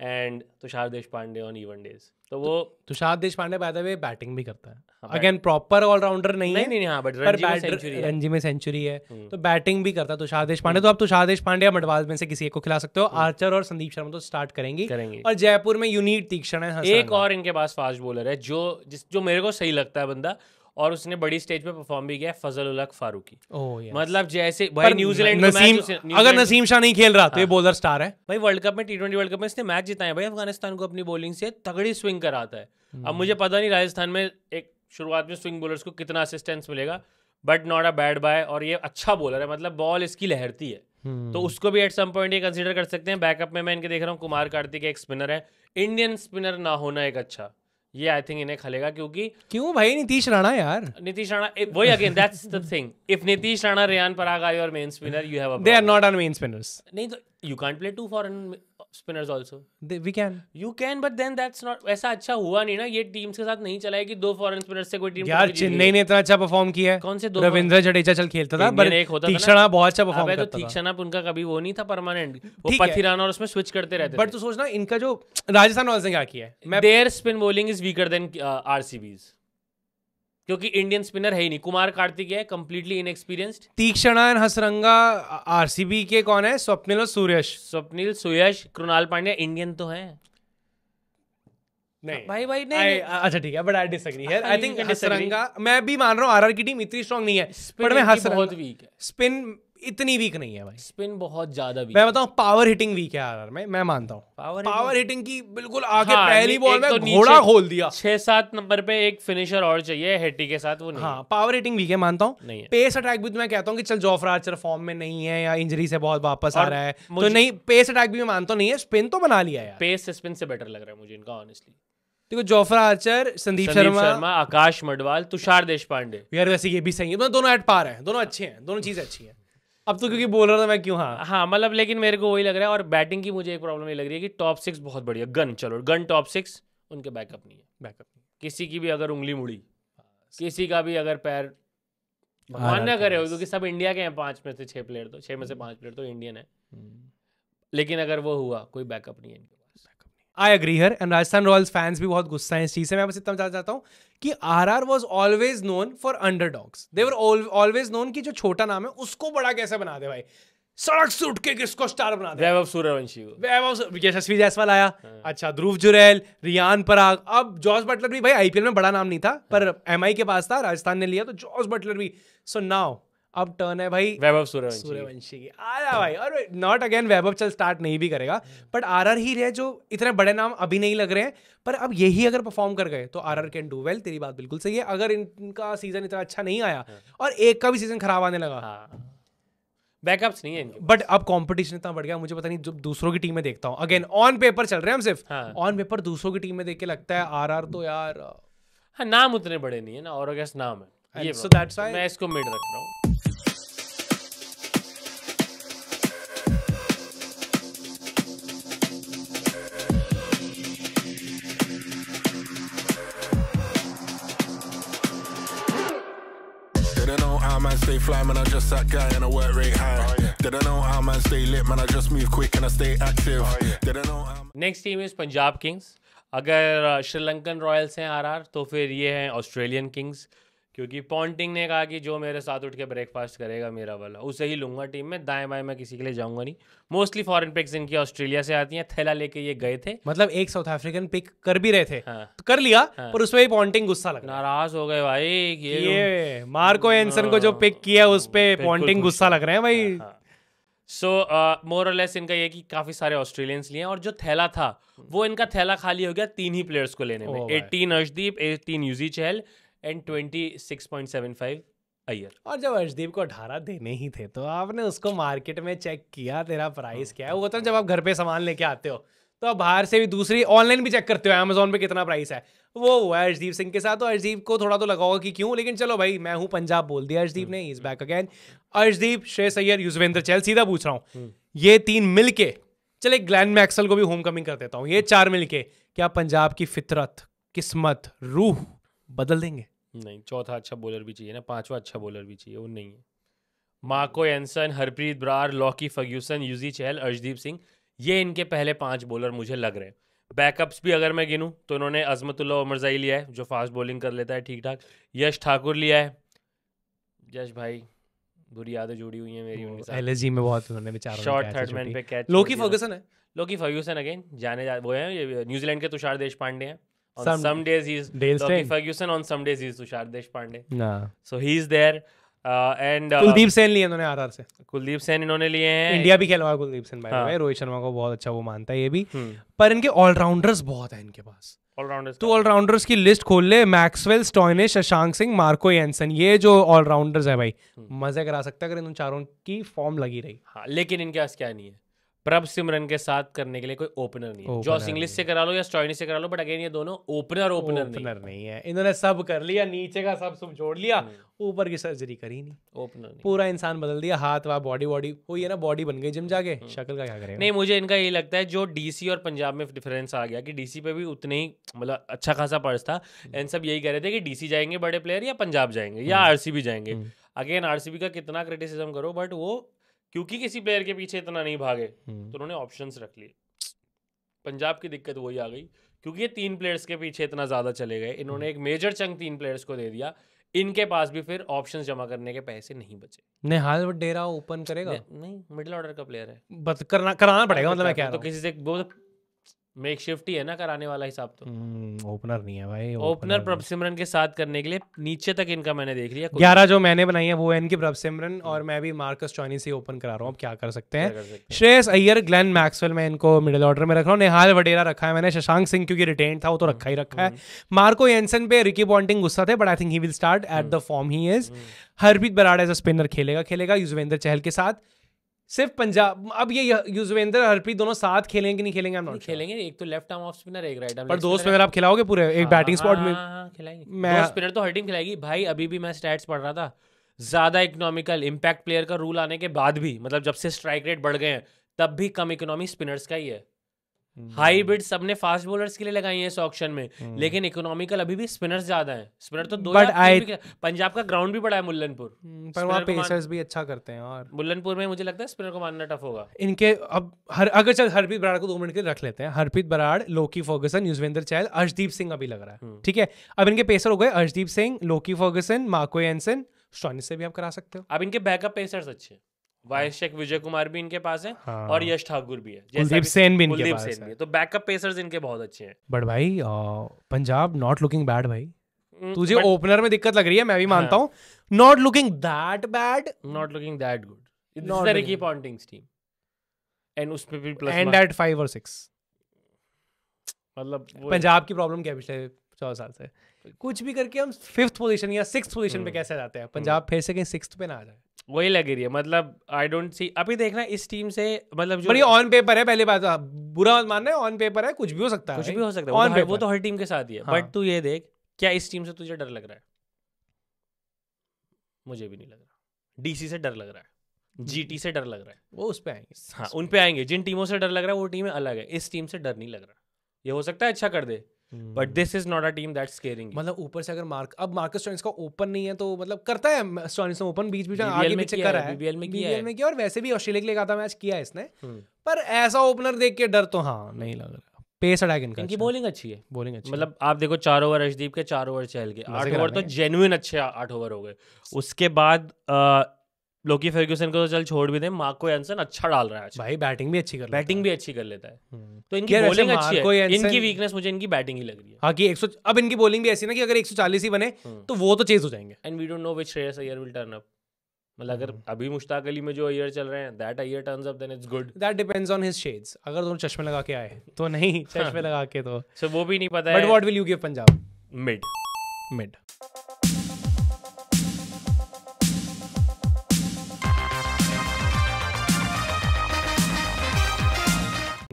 and Tushar Deshpande on even days तो, तो वो तुषार देश बाय द वे बैटिंग भी करता है अगेन प्रॉपर ऑलराउंडर नहीं, नहीं है नहीं हाँ बट रणजी में सेंचुरी है हम्म। तो बैटिंग भी करता है तुषार देश पांडे हम्म। तो आप तुषार पांडे या मडवाल में से किसी एक को खिला सकते हो आर्चर हम्म। और संदीप शर्मा तो स्टार्ट करेंगी करेंगे और जयपुर में यूनिट तीक्षण है एक और इनके पास फास्ट बॉलर है जो जिस जो मेरे को सही लगता है बंदा और उसने बड़ी स्टेज पे परफॉर्म भी किया फजल उलक फारूकी oh, मतलब जैसे भाई न्यूजीलैंड नसीम अगर नसीम शाह नहीं खेल रहा तो ये बोलर स्टार है भाई वर्ल्ड कप में टी ट्वेंटी वर्ल्ड कप में इसने मैच जिताया है भाई अफगानिस्तान को अपनी बॉलिंग से तगड़ी स्विंग कराता है अब hmm. मुझे पता नहीं राजस्थान में एक शुरुआत में स्विंग बॉलर्स को कितना असिस्टेंस मिलेगा but not a bad buy और ये अच्छा बॉलर है मतलब बॉल इसकी लहरती है hmm. तो उसको भी एट सम पॉइंट ये कंसिडर कर सकते हैं बैकअप में मैं इनके देख रहा हूँ कुमार कार्तिक एक स्पिनर है इंडियन स्पिनर ना होना एक अच्छा ये आई थिंक इन्हें खलेगा क्योंकि क्यों भाई नीतीश राणा यार नीतीश राणा वही again that's the thing if Nitish Rana Riyan Parag are your main spinner you have they are not on main spinners नहीं तो you can't play to foreign spinners also we can you can but then that's not ऐसा अच्छा हुआ नहीं ना ये teams के साथ नहीं चला है कि दो फॉरेन स्पिनर्स से कोई टीम यार चेन्नई ने इतना अच्छा परफॉर्म किया है कौन से दो रविंद्र जडेजा चल खेलता था पर एक होता तीक्षणा बहुत अच्छा परफॉर्म तो करता था तीक्षणा उनका कभी वो नहीं था परमानेंट वो पथिराना और उसमें स्विच करते रहते बट तो सोचना इनका जो राजस्थान रॉयल्स ने क्या किया है their spin bowling is weaker than RCB's क्योंकि इंडियन स्पिनर है ही नहीं कुमार कार्तिक है completely inexperienced Theekshana Hasaranga RCB के कौन है स्वप्निल और सुरेश स्वप्निल सुरेश कृणाल पांड्या इंडियन तो है नहीं भाई भाई नहीं अच्छा ठीक है बट आई डिसएग्री है आई थिंक हसरंगा मैं भी मान रहा हूँ आरआर की टीम इतनी स्ट्रांग नहीं है पर मैं हसरंगा बहुत वीक है स्पिन इतनी वीक नहीं है भाई स्पिन बहुत ज्यादा वीक मैं बताऊं पावर हिटिंग वीक है आरआर मैं मैं मानता हूं पावर पावर हिटिंग की बिल्कुल आगे हाँ, पहली बॉल में तो घोड़ा खोल दिया छह सात नंबर पे एक फिनिशर और चाहिए हेटी के साथ वो नहीं हाँ पावर हिटिंग वीक है मानता हूँ पेस अटैक भी तो मैं कहता हूँ कि चल जोफरा आर्चर फॉर्म में नहीं है या इंजरी से बहुत वापस आ रहा है तो नहीं पेस अटैक भी मैं मानता नहीं है स्पिन तो बना लिया है पेस स्पिन से बेटर लग रहा है मुझे इनका ऑनेस्टली देखो जोफ्रा आर्चर संदीप शर्मा शर्मा आकाश मडवाल तुषार देशपांडे यार वैसे ये भी सही है मतलब दोनों एट पार है दोनों अच्छे हैं दोनों चीजें अच्छी हैं अब तो क्योंकि बोल रहा था मैं क्यों हाँ हाँ मतलब लेकिन मेरे को वही लग रहा है और बैटिंग की मुझे एक प्रॉब्लम ये लग रही है कि टॉप सिक्स बहुत बढ़िया गन चलो गन टॉप सिक्स उनके बैकअप नहीं है बैकअप नहीं किसी की भी अगर उंगली मुड़ी किसी का भी अगर पैर भगवान ना करे क्योंकि सब इंडिया के हैं पाँच में से छः प्लेयर तो छः में से पाँच प्लेयर तो इंडियन है हम्म। लेकिन अगर वो हुआ कोई बैकअप नहीं है आई अग्री हर एंड राजस्थान रॉयल्स फैंस भी बहुत गुस्सा है इस चीज़ से मैं बस इतना चाहता हूँ कि R R was always known for underdogs they were always known की जो छोटा नाम है उसको बड़ा कैसे बना दे भाई सड़क से उठ के किसको स्टार बना दे वैभव सूर्यवंशी को वैभव यशस्वी जायसवाल आया हाँ। अच्छा ध्रुव जुरैल रियान पराग अब जॉर्ज बटलर भी भाई आईपीएल में बड़ा नाम नहीं था पर एमआई के पास था राजस्थान ने लिया तो जॉर्ज बटलर भी सो नाउ अब टर्न है भाई वैभव सूर्यवंशी की आ जा भाई और नॉट अगेन वैभव चल स्टार्ट नहीं भी करेगा बट आर आर ही रहे जो इतने बड़े नाम अभी नहीं लग रहे हैं पर अब यही अगर परफॉर्म कर गए तो R R can do well तेरी बात बिल्कुल सही है अगर इनका सीजन इतना अच्छा नहीं आया हाँ। और एक का भी सीजन खराब आने लगा बैकअप्स हाँ। नहीं है बट अब कंपटीशन इतना बढ़ गया मुझे पता नहीं जब दूसरों की टीम में देखता हूँ अगेन ऑन पेपर चल रहे हैं हम सिर्फ ऑन हाँ। पेपर दूसरों की टीम में देख के लगता है आर आर तो यार नाम उतने बड़े नहीं है ना और नाम है ये सो दैट्स मैं इसको मिड रख रहा हूँ fly, man, I just that guy and I work rate high. Oh, yeah. They don't know how man stay lit, man, I just move quick and I stay active. Oh, yeah. They don't know how... Next team is Punjab Kings. अगर Sri Lankan Royals हैं RR तो फिर ये हैं Australian Kings क्योंकि Ponting ने कहा कि जो मेरे साथ उठ के ब्रेकफास्ट करेगा मेरा वाला उसे ही लूंगा टीम में दाएं बाएं मैं किसी के लिए जाऊंगा नहीं मोस्टली फॉरेन पिक्स इनकी ऑस्ट्रेलिया से आती हैं थैला लेके ये गए थे मतलब एक साउथ अफ्रीकन पिक कर भी रहे थे हाँ, तो कर लिया हाँ, पर उसमें भी पॉन्टिंग गुस्सा लगा नाराज हो गए भाई ये, ये मार्को एंसन को जो पिक किया उस पर पॉन्टिंग गुस्सा लग रहे हैं भाई सो मोर लेस इनका ये कि काफ़ी सारे ऑस्ट्रेलियंस लिए और जो थैला था वो इनका थैला खाली हो गया तीन ही प्लेयर्स को लेने oh, में eighteen Arshdeep eighteen Yuzi Chahal and twenty six point seven five Iyer और जब अर्शदीप को अठारह देने ही थे तो आपने उसको मार्केट में चेक किया तेरा प्राइस क्या है वो तो जब आप घर पे सामान लेके आते हो तो आप बाहर से भी दूसरी ऑनलाइन भी चेक करते हो अमेजोन पे कितना प्राइस है वो हुआ है अर्शदीप सिंह के साथ तो अर्शदीप को थोड़ा तो लगा होगा कि क्यों लेकिन चलो भाई मैं हूँ पंजाब बोल दिया अर्शदीप ने is back again Arshdeep Shreyas Iyer Yuzvendra Chahal सीधा पूछ रहा हूँ हम्म। ये तीन मिल के चले ग्लैन मैक्सल को भी होम कमिंग कर देता हूँ ये चार मिल के क्या पंजाब की फितरत किस्मत रूह बदल देंगे नहीं चौथा अच्छा बॉलर भी चाहिए ना पांचवा अच्छा बॉलर भी चाहिए वो नहीं है Marco Jansen Harpreet Brar Lockie Ferguson Yuzi Chahal Arshdeep Singh ये इनके पहले पांच बॉलर मुझे लग रहे हैं बैकअप्स भी अगर मैं गिनूँ तो इन्होंने अजमतुल्ला उमरजाई लिया है जो फास्ट बॉलिंग कर लेता है ठीक ठाक यश ठाकुर लिया है यश भाई बुरी यादें जुड़ी हुई हैं मेरी उनके साथ में बहुत उन्होंने बेचारा शॉर्ट थर्ड मैन पे कैच लोकी फर्ग्यूसन है लोकी फर्ग्यूसन अगेन जाने जा वो हैं न्यूजीलैंड के तुषार देश पांडे हैं On some, some days he's Dale Lockie Ferguson. On some days he's Tushar Deshpande. Nah. So he's there. And Kuldeep Sen लिए इन्होंने आरआर से कुलदीप सेन इन्होंने लिए हैं इंडिया भी खेलवा कुलदीप सेन बाय द रोहित शर्मा को बहुत अच्छा वो मानता है ये भी पर इनके ऑलराउंडर्स बहुत है इनके पास ऑलराउंडर्स तो ऑलराउंडर्स की लिस्ट खोल ले Maxwell Stoinis Shashank Singh Marco Jansen ये जो ऑलराउंडर्स है भाई मजे करा सकता है अगर इन चारों की फॉर्म लगी रही हाँ लेकिन इनके पास क्या नहीं है प्रभ सिमरन के साथ करने के लिए कोई ओपनर नहीं है जॉस इंग्लिश से करा लो या स्टॉइनी से करा लो बट अगेन ये दोनों ओपनर ओपनर ओपनर नहीं, नहीं है इन्होंने सब कर लिया नीचे का सब सब जोड़ लिया हम्म। ऊपर की सर्जरी करी नहीं ओपनर नहीं। पूरा इंसान बदल दिया हाथ वाह बॉडी बॉडी हुई है ना बॉडी बन गई जिम जाके हम्म। शक्ल का क्या करेगा नहीं मुझे इनका ये लगता है जो डीसी और पंजाब में डिफरेंस आ गया कि डीसी पे भी उतने ही मतलब अच्छा खासा पर्स था एंड हम्म। सब यही कह रहे थे कि डीसी जाएंगे बड़े प्लेयर या पंजाब जाएंगे या आरसीबी जाएंगे अगेन आरसीबी का कितना क्रिटिसिज्म करो बट वो क्योंकि किसी प्लेयर के पीछे इतना नहीं भागे हम्म। तो उन्होंने ऑप्शंस रख लिए पंजाब की दिक्कत वही आ गई क्योंकि ये तीन प्लेयर्स के पीछे इतना ज़्यादा चले गए इन्होंने हम्म। एक मेजर चंग तीन प्लेयर्स को दे दिया इनके पास भी फिर ऑप्शंस जमा करने के पैसे नहीं बचे नेहाल डेरा ओपन करेगा नहीं मिडिल ऑर्डर का प्लेयर है बस करना कराना पड़ेगा मतलब मैं तो कह रहा तो किसी से वो तो मेक शिफ्ट ही है ना कराने वाला हिसाब तो ओपनर हम्म, नहीं है भाई ओपनर प्रभ सिमरन के साथ करने के लिए नीचे तक इनका मैंने देख लिया ग्यारह जो मैंने बनाई है वो है इनकी प्रभ सिमरन और मैं भी मार्कस चौनी से ओपन करा रहा हूँ अब क्या कर सकते हैं श्रेयस अय्यर ग्लैन मैक्सवेल मैं इनको मिडिल ऑर्डर में रख रहा हूँ निहाल वडेरा रखा है मैंने शशांक सिंह क्योंकि रिटेन था वो तो रखा ही हम्म, रखा है हम्म। मार्को एनसन पे रिकी बॉन्टिंग गुस्सा थे but I think he will start at the form he is Harpreet Brar as a spinner खेलेगा खेलेगा युजवेंद्र चहल के साथ सिर्फ पंजाब अब ये युजवेंद्र हरप्रीत दोनों साथ खेलेंगे कि नहीं खेलेंगे नहीं खेलेंगे एक तो लेफ्ट आर्म ऑफ स्पिनर एक राइट आर्म पर दोस्त स्पिनर आप खिलाओगे पूरे एक बैटिंग हाँ, स्पॉट हाँ, में हाँ, खिलाएंगे मैं स्पिनर तो हर टीम खिलाएगी भाई अभी भी मैं स्टैट्स पढ़ रहा था ज्यादा इकोनॉमिकल इम्पैक्ट प्लेयर का रूल आने के बाद भी मतलब जब से स्ट्राइक रेट बढ़ गए हैं तब भी कम इकोनॉमी स्पिनर्स का ही है हाई बिड सबने फास्ट बॉलर्स के लिए लगाई है इस ऑप्शन में लेकिन इकोनॉमिकल अभी भी स्पिनर्स ज्यादा हैं स्पिनर तो दो पंजाब का ग्राउंड भी बड़ा है मुल्लनपुर hmm, पर वहाँ पेसर्स भी अच्छा करते हैं और मुल्लनपुर में मुझे लगता है स्पिनर को मानना टफ होगा इनके अब हर अगर चल हरप्रीत बराड़ को दो मिनट के रख लेते हैं हरप्रीत बराड़ लोकी फोगसन युजवेंद्र चहल अर्शदीप सिंह अभी लग रहा है hmm. ठीक है अब इनके पेसर हो गए Arshdeep Singh Lockie Ferguson Marco Jansen Stoinis से भी आप करा सकते हो अब इनके बैकअप पेसर्स अच्छे हैं वायशेक विजय कुमार भी इनके पास है हाँ। और यश ठाकुर भी है कुलदीप सेन भी इनके पास है तो बैकअप पेसर्स इनके बहुत अच्छे हैं बट भाई पंजाब नॉट लुकिंग बैड भाई हम्म, तुझे ओपनर में दिक्कत लग रही है मैं भी मानता हाँ। हूँ not looking that bad not looking that good Ricky Ponting's team and उस पे भी प्लस एंड एट 5 और 6 मतलब पंजाब की प्रॉब्लम क्या पिछले चौदह साल से कुछ भी करके हम फिफ्थ पोजीशन या सिक्स्थ पोजीशन पे हम्म। कैसे जाते हैं हम्म। पंजाब फिर से कहीं सिक्स्थ पे ना आ जाए वही लग रही है मतलब आई डोंट सी अभी देखना इस टीम से मतलब जो ऑन पेपर है पहले बात तो, हाँ, बुरा मत मानना ऑन पेपर है कुछ भी हो सकता है कुछ भी हो सकता है ऑन पेपर तो वो तो हर टीम के साथ ही है बट हाँ। तू ये देख क्या इस टीम से तुझे डर लग रहा है मुझे भी नहीं लग रहा डीसी से डर लग रहा है जीटी से डर लग रहा है वो उस पर आएंगे हाँ उन पे आएंगे जिन टीमों से डर लग रहा है वो टीमें अलग है इस टीम से डर नहीं लग रहा ये हो सकता है अच्छा कर दे but this is not a team that scaring मतलब ऊपर से अगर मार्क अब मार्कस स्टोइनिस का ओपन नहीं है तो मतलब करता है स्टोइनिस ओपन बीच बीच में आगे पीछे कर रहा है बीबीएल में किया बीबीएल में किया और वैसे भी ऑस्ट्रेलिया के लिए आता मैच किया है इसने hmm. पर ऐसा ओपनर देख के डर तो हाँ नहीं लग रहा पेस अटैक इनका इनकी बॉलिंग अच्छा अच्छी है बॉलिंग अच्छी मतलब आप देखो चार ओवर अर्शदीप के चार ओवर चहल के आठ ओवर तो जेन्युइन अच्छे आठ ओवर हो गए उसके बाद लोकी फर्ग्यूसन को तो चल छोड़ भी दे मार्को एनसन अच्छा डाल रहा है भाई बैटिंग भी अच्छी कर बैटिंग भी अच्छी कर लेता है हम्म। तो इनकी बॉलिंग अच्छी है इनकी वीकनेस मुझे इनकी बैटिंग ही लग रही है हाँ कि 100 अब इनकी बॉलिंग भी ऐसी ना कि अगर 140 ही बने हम्म। तो वो तो चेज हो जाएंगे and we don't know which Shreyas Iyer will turn up मतलब अगर हम्म। अभी मुश्ताक अली में जो अय्यर चल रहे हैं that Iyer turns up then it's good that depends on his shades अगर दोनों चश्मे लगा के आए तो नहीं हाँ। चश्मे लगा के तो सो वो भी नहीं पता है but what will you give Punjab mid mid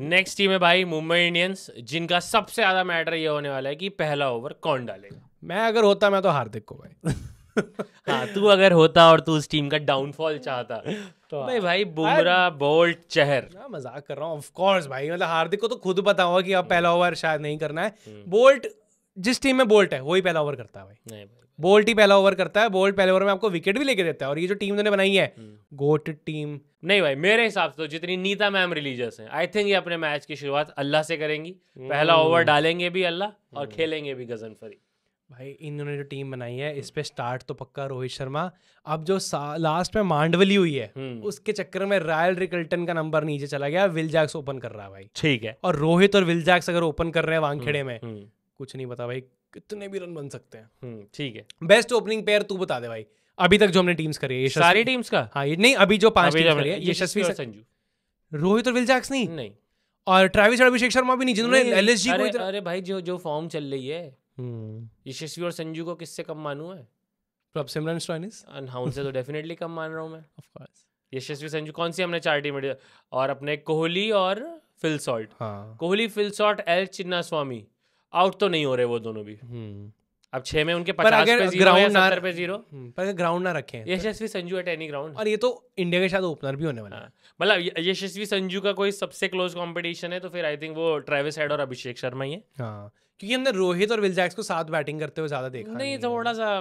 next team है भाई मुंबई इंडियंस जिनका सबसे ज्यादा मैटर ये होने वाला है कि पहला ओवर कौन डालेगा मैं अगर होता मैं तो हार्दिक को भाई [laughs] हाँ तू अगर होता और तू उस टीम का डाउनफॉल चाहता तो [laughs] भाई भाई बुमरा बोल्ट चहर मजाक कर रहा हूँ ऑफ कोर्स भाई मतलब हार्दिक को तो खुद पता होगा कि अब हम्म। पहला ओवर शायद नहीं करना है हम्म। बोल्ट जिस टीम में बोल्ट है वही पहला ओवर करता है भाई नहीं भाई बोल्ट ही पहला ओवर करता है बोल्ट पहले ओवर में आपको विकेट भी लेके देता है और ये जो टीम उन्होंने बनाई है हम्म। गोट टीम नहीं भाई मेरे हिसाब से तो जितनी नीता मैम रिलीजियस हैं आई थिंक ये अपने मैच की शुरुआत अल्लाह से करेंगी पहला हम्म। ओवर डालेंगे भी अल्लाह और हम्म। खेलेंगे भी गजन फरी भाई इन्होंने जो टीम बनाई है इस पे स्टार्ट तो पक्का रोहित शर्मा अब जो लास्ट में मांडवली हुई है उसके चक्कर में रॉयल रिकल्टन का नंबर नीचे चला गया विल जैक्स ओपन कर रहा है भाई ठीक है और रोहित और विल जैक्स अगर ओपन कर रहे हैं वांगखेड़े में कुछ नहीं पता भाई कितने भी रन बन सकते हैं हम्म, ठीक है बेस्ट ओपनिंग पेयर तू बता दे भाई अभी तक जो हमने टीम्स करी है सारी टीम्स का हाँ नहीं अभी जो पांच टीम्स करी है यशस्वी संजू रोहित और विल जैक्स नहीं नहीं और ट्रैविस और अभिषेक शर्मा भी नहीं जिन्होंने एलएसजी को इतना अरे भाई जो जो फॉर्म चल रही है हम्म। यशस्वी और संजू को किससे कम मानू है प्रभ तो सिमरन स्टॉइनिस हाँ उनसे तो डेफिनेटली कम मान रहा हूँ मैं ऑफ कोर्स यशस्वी संजू कौन सी हमने चार टीम और अपने कोहली और फिल सॉल्ट हाँ। Kohli Phil Salt L Chinnaswamy out तो नहीं हो रहे वो दोनों भी हम्म। अब छह में उनके पचास पे जीरो ग्राउंड ना पे जीरो हम्म, पर अगर ग्राउंड ना रखे तो- Yashasvi Sanju at any ground और ये तो इंडिया के साथ ओपनर भी होने वाला है हाँ। मतलब यशस्वी संजू का कोई सबसे क्लोज कंपटीशन है तो फिर आई थिंक वो ट्रेविस हेड और अभिषेक शर्मा ही है हाँ क्योंकि हमने रोहित और विलजैक्स को साथ बैटिंग करते हुए ज्यादा देखा नहीं थोड़ा सा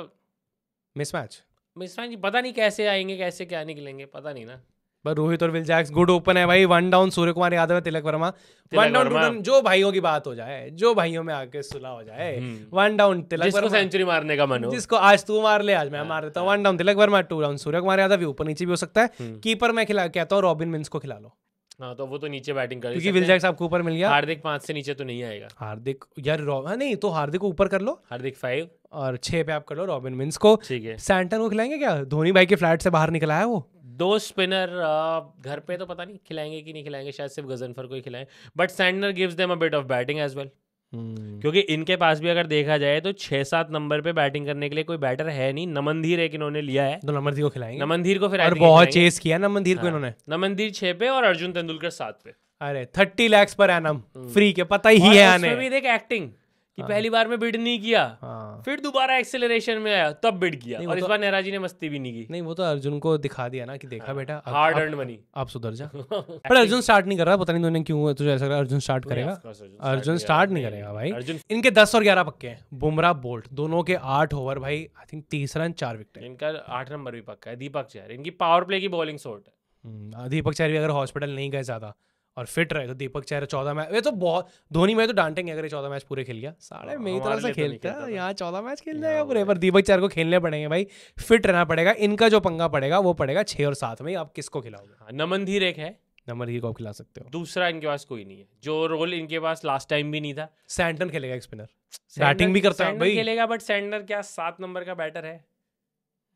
मिसमैच मिसमैच पता नहीं कैसे आएंगे कैसे क्या निकलेंगे पता नहीं ना पर रोहित और विलजैक्स गुड ओपन है भाई वन डाउन सूर्य कुमार यादव है तिलक वर्मा वन डाउन जो भाइयों की बात हो जाए जो भाइयों में आके सुलह हो जाए वन हम्म। डाउन तिलक वर्मा सेंचुरी मारने का मन हो जिसको आज तू मार ले आज मैं हाँ। मार देता हूँ one down Tilak Varma two down Surya Kumar Yadav भी ऊपर नीचे भी हो सकता है कीपर हम्म। मैं खिला कहता हूँ रॉबिन मिन्स को खिला लो हाँ तो वो तो नीचे बैटिंग कर क्योंकि विलजैक्स आपको ऊपर मिल गया हार्दिक पांच से नीचे तो नहीं आएगा हार्दिक यार हाँ नहीं तो हार्दिक को ऊपर कर लो हार्दिक फाइव और छह पे आप कर लो रॉबिन मिन्स को ठीक है सैंटन को खिलाएंगे क्या धोनी भाई के फ्लैट से बाहर निकला है वो दो स्पिनर घर पे तो पता नहीं खिलाएंगे कि नहीं खिलाएंगे शायद सिर्फ गजनफर को ही खिलाएं but Santner gives them a bit of batting as well क्योंकि इनके पास भी अगर देखा जाए तो छह सात नंबर पे बैटिंग करने के लिए कोई बैटर है नहीं नमनधीर एक इन्होंने लिया है तो नमनधीर को खिलाएंगे नमनधीर को फिर और बहुत चेस किया नमनधीर को हाँ। इन्होंने नमनधीर छह पे और अर्जुन तेंदुलकर सात पे अरे thirty lakhs per annum free के पता ही है आने भी देख एक्टिंग कि हाँ। पहली बार में बिड नहीं किया हाँ। फिर दोबारा एक्सेलरेशन में आया तब बिड किया और तो, इस बार नेहरा जी ने मस्ती भी नहीं की नहीं वो तो अर्जुन को दिखा दिया ना कि देखा हाँ। बेटा हार्ड अर्न मनी आप सुधर जा पर [laughs] अर्जुन स्टार्ट नहीं कर रहा पता नहीं दोनों क्यों तुझे ऐसा करा अर्जुन स्टार्ट करेगा अर्जुन स्टार्ट नहीं करेगा भाई इनके दस और ग्यारह पक्के हैं बुमराह बोल्ट दोनों के आठ ओवर भाई आई थिंक तीसरा चार विकेट इनका आठ नंबर भी पक्का है दीपक चैर इनकी पावर प्ले की बॉलिंग शॉट है हम्म, दीपक चैर भी अगर हॉस्पिटल नहीं गए ज्यादा और फिट रहे तो दीपक चेहरा चौदह मैच ये तो बहुत धोनी में तो डांटेंगे अगर ये चौदह मैच पूरे खेल गया साढ़े मेरी तरह से तो खेलते हैं यहाँ चौदह मैच खेल जाएगा पूरे पर दीपक चेहरा को खेलने पड़ेंगे भाई फिट रहना पड़ेगा इनका जो पंगा पड़ेगा वो पड़ेगा छः और सात में आप किसको खिलाओगे हाँ, नमन धीर एक है नमन धीर को खिला सकते हो दूसरा इनके पास कोई नहीं है जो रोल इनके पास लास्ट टाइम भी नहीं था सैंटन खेलेगा स्पिनर बैटिंग भी करता है भाई खेलेगा बट सैंटनर क्या सात नंबर का बैटर है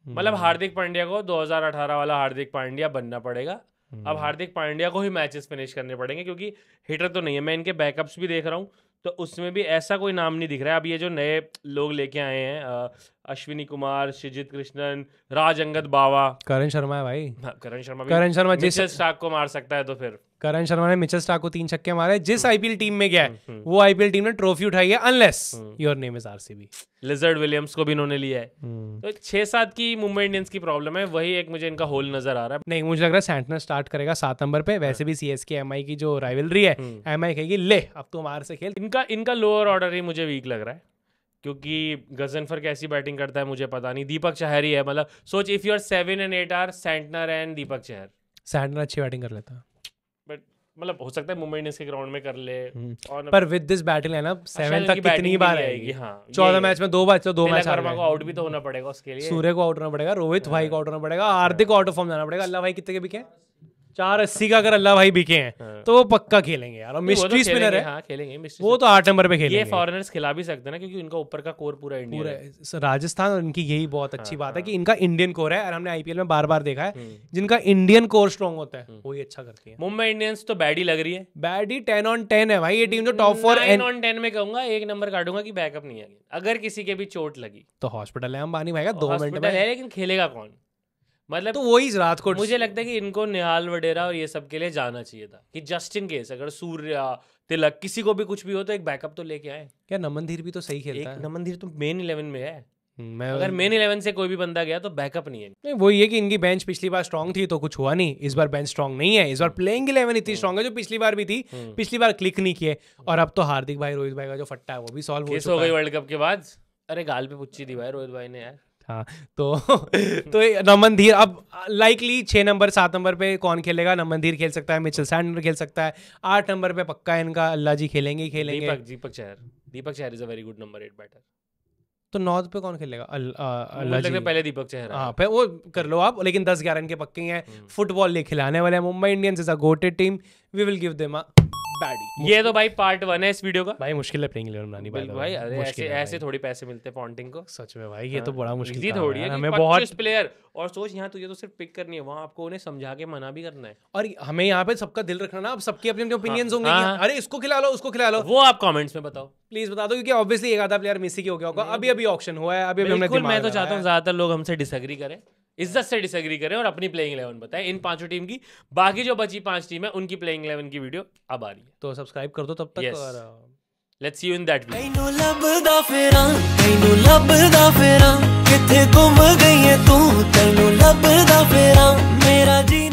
मतलब हम्म। हार्दिक पांड्या को 2018 वाला हार्दिक पांड्या बनना पड़ेगा अब हार्दिक पांड्या को ही मैचेस फिनिश करने पड़ेंगे क्योंकि हिटर तो नहीं है मैं इनके बैकअप्स भी देख रहा हूँ तो उसमें भी ऐसा कोई नाम नहीं दिख रहा है अब ये जो नए लोग लेके आए हैं अश्विनी कुमार शिजित कृष्णन राज अंगद बावा करण शर्मा है भाई हाँ, करण शर्मा करण शर्मा जिस को मार सकता है तो फिर करण शर्मा ने मिचल स्टार को तीन छक्के मारे जिस आईपीएल हम्म। टीम में गया है हम्म, हम्म। वो आईपीएल टीम ने ट्रॉफी उठाई है unless your name is RCB Lizaad Williams को भी इन्होंने लिया है तो छह सात की मुंबई इंडियंस की प्रॉब्लम है वही एक मुझे इनका होल नजर आ रहा है नहीं मुझे लग रहा है सेंटनर स्टार्ट करेगा सात नंबर पे वैसे हाँ। भी सी एस के एम आई की जो राइवलरी है एम आई कहेगी ले अब तुम आर से खेल इनका इनका लोअर ऑर्डर ही मुझे वीक लग रहा है क्योंकि गजनफर कैसी बैटिंग करता है मुझे पता नहीं दीपक चहर ही है मतलब सोच if you are seven and eight are Santner and Deepak Chahar Santner अच्छी बैटिंग कर लेता है मतलब हो सकता है मुंबई इंडियंस के ग्राउंड में कर ले हम्म। पर विद दिस बैटल है ना सेवन अच्छा, तक कितनी बार आएगी हाँ चौदह मैच में दो बार दो मैच शर्मा को आउट भी तो होना पड़ेगा उसके लिए सूर्य को आउट होना पड़ेगा रोहित भाई को आउट हाँ। होना पड़ेगा हार्दिक को आउट ऑफ फॉर्म जाना पड़ेगा अल्लाह भाई कितने के बिके चार अस्सी का अगर अल्लाह भाई बिके हैं हाँ। तो वो पक्का खेलेंगे यार और मिस्ट्री स्पिनर तो है हाँ, खेलेंगे वो तो आठ नंबर पे खेलेंगे ये फॉरेनर्स खिला भी सकते हैं ना क्योंकि इनका ऊपर का कोर पूरा इंडिया पूरा है राजस्थान और इनकी यही बहुत अच्छी हाँ, बात है हाँ। कि इनका इंडियन कोर है और हमने आईपीएल में बार बार देखा है हम्म। जिनका इंडियन कोर स्ट्रॉन्ग होता है हम्म। वही अच्छा करती है मुंबई इंडियंस तो बैडी लग रही है बैडी टेन ऑन टेन है भाई ये टीम जो top four ten on ten में कहूंगा एक नंबर काटूंगा की बैकअप नहीं आगे अगर किसी के भी चोट लगी तो हॉस्पिटल है अंबानी भाई का दो मिनट oh, में लेकिन खेलेगा कौन मतलब तो वही रात को मुझे लगता है कि इनको निहाल वडेरा और ये सब के लिए जाना चाहिए था कि जस्ट इन केस अगर सूर्य तिलक किसी को भी कुछ भी हो तो एक बैकअप तो लेके आए क्या नमन धीर भी तो सही खेलता है नमन धीर तो मेन इलेवन में है हम्म, मैं अगर मेन इलेवन से कोई भी बंदा गया तो बैकअप नहीं है नहीं वो ये कि इनकी बेंच पिछली बार स्ट्रॉन्ग थी तो कुछ हुआ नहीं इस बार बेंच स्ट्रांग नहीं है इस बार प्लेइंग इलेवन इतनी स्ट्रॉग हम्म। है जो पिछली बार भी थी हम्म। पिछली बार क्लिक नहीं किए और अब तो हार्दिक भाई रोहित भाई का जो फट्टा है वो भी सॉल्व हो गई वर्ल्ड कप के बाद अरे गाल पे पुच्ची थी भाई रोहित भाई ने यार हाँ तो तो नमन धीर अब लाइकली छः नंबर सात नंबर पे कौन खेलेगा नमन धीर खेल सकता है मिचल सैंडर खेल सकता है आठ नंबर पे पक्का इनका अल्लाह जी खेलेंगे ही खेलेंगे Deepak Deepak Chahar Deepak Chahar is a very good number eight batter तो नॉर्थ पे कौन खेलेगा अल्लाह जी पहले दीपक चेहरा हाँ पे वो कर लो आप लेकिन दस ग्यारह के पक्के हैं फुटबॉल हम्म। लिए खिलाने वाले हैं Mumbai Indians is a goated team we will give they a baddie ये तो भाई पार्ट वन है इस वीडियो का भाई मुश्किल है प्लेइंग इलेवन बनानी भाई भाई अरे ऐसे ऐसे थोड़ी पैसे मिलते हैं पॉन्टिंग को सच में भाई ये तो हाँ। बड़ा मुश्किल थी थोड़ी है हमें बहुत प्लेयर और सोच यहाँ तुझे तो सिर्फ पिक करनी है वहाँ आपको उन्हें समझा के मना भी करना है और हमें यहाँ पे सबका दिल रखना ना अब सबके अपने अपने ओपिनियन होंगे हाँ, हाँ। अरे इसको खिला लो उसको खिला लो वो आप कमेंट्स में बताओ प्लीज बता दो क्योंकि ऑब्वियसली एक आधा प्लेयर मिसी की हो गया होगा अभी अभी ऑप्शन हुआ है अभी मैं तो चाहता हूँ ज्यादातर लोग हमसे डिसग्री करें इज्जत से डिसएग्री करें और अपनी प्लेइंग इलेवन बताएं इन पांचों टीम की बाकी जो बची पांच टीम है उनकी प्लेइंग इलेवन की वीडियो अब आ रही है तो सब्सक्राइब कर दो तब तक और लेट्स यू इन दैट तैनू लभदा किथे गई है तू तैनू लभदा फिरां मेरा जी